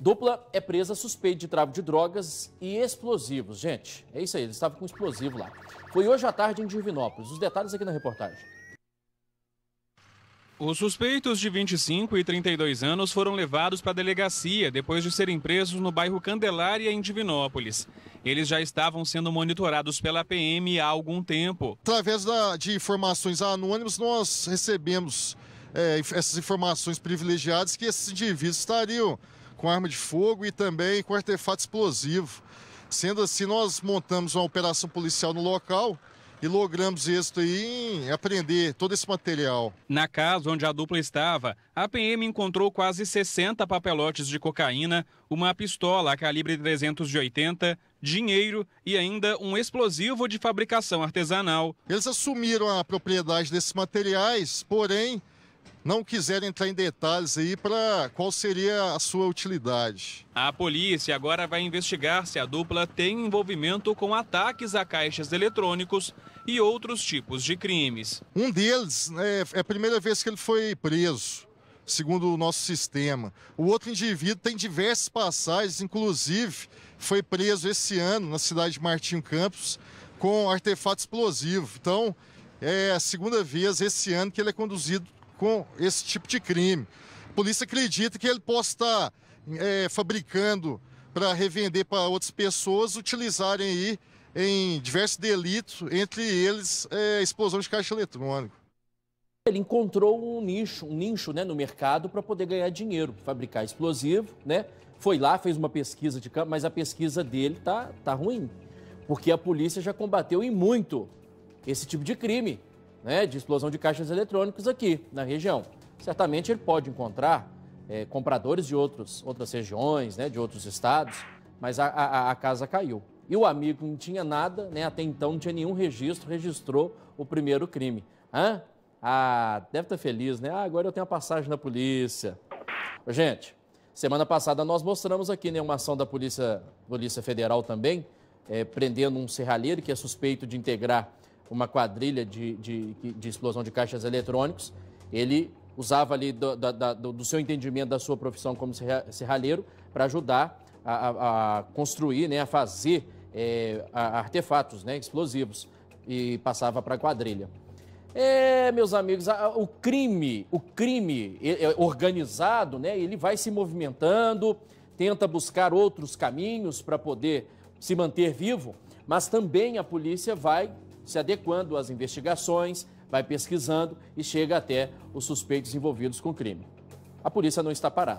Dupla é presa suspeita de tráfico de drogas e explosivos. Gente, é isso aí, eles estavam com explosivo lá. Foi hoje à tarde em Divinópolis. Os detalhes aqui na reportagem. Os suspeitos de 25 e 32 anos foram levados para a delegacia depois de serem presos no bairro Candelária, em Divinópolis. Eles já estavam sendo monitorados pela PM há algum tempo. Através da, de informações anônimas, nós recebemos é, essas informações privilegiadas que esses indivíduos estariam com arma de fogo e também com artefato explosivo. Sendo assim, nós montamos uma operação policial no local e logramos êxito em apreender todo esse material. Na casa onde a dupla estava, a PM encontrou quase 60 papelotes de cocaína, uma pistola calibre 380, dinheiro e ainda um explosivo de fabricação artesanal. Eles assumiram a propriedade desses materiais, porém não quiser entrar em detalhes aí para qual seria a sua utilidade. A polícia agora vai investigar se a dupla tem envolvimento com ataques a caixas eletrônicos e outros tipos de crimes. Um deles né, é a primeira vez que ele foi preso segundo o nosso sistema. O outro indivíduo tem diversas passagens, inclusive foi preso esse ano na cidade de Martinho Campos com artefato explosivo. Então, é a segunda vez esse ano que ele é conduzido com esse tipo de crime. A polícia acredita que ele possa estar é, fabricando para revender para outras pessoas utilizarem aí em diversos delitos, entre eles é, explosão de caixa eletrônico. Ele encontrou um nicho, um nicho né, no mercado para poder ganhar dinheiro, fabricar explosivo, né? Foi lá, fez uma pesquisa de campo, mas a pesquisa dele tá, tá ruim, porque a polícia já combateu em muito esse tipo de crime né, de explosão de caixas eletrônicos aqui na região. Certamente ele pode encontrar é, compradores de outros, outras regiões, né, de outros estados, mas a, a, a casa caiu. E o amigo não tinha nada, né, até então não tinha nenhum registro, registrou o primeiro crime. Hã? Ah, deve estar feliz, né? Ah, agora eu tenho a passagem na polícia. Gente, semana passada nós mostramos aqui né, uma ação da Polícia, Polícia Federal também, é, prendendo um serralheiro que é suspeito de integrar uma quadrilha de, de, de explosão de caixas eletrônicos. Ele usava ali do, da, do, do seu entendimento da sua profissão como serralheiro para ajudar a, a, a, construir, né, a fazer é, a, artefatos né, explosivos e passava para a quadrilha. É, meus amigos, o crime, o crime é, organizado, né, ele vai se movimentando, tenta buscar outros caminhos para poder se manter vivo, mas também a polícia vai se adequando às investigações, vai pesquisando e chega até os suspeitos envolvidos com o crime. A polícia não está parada.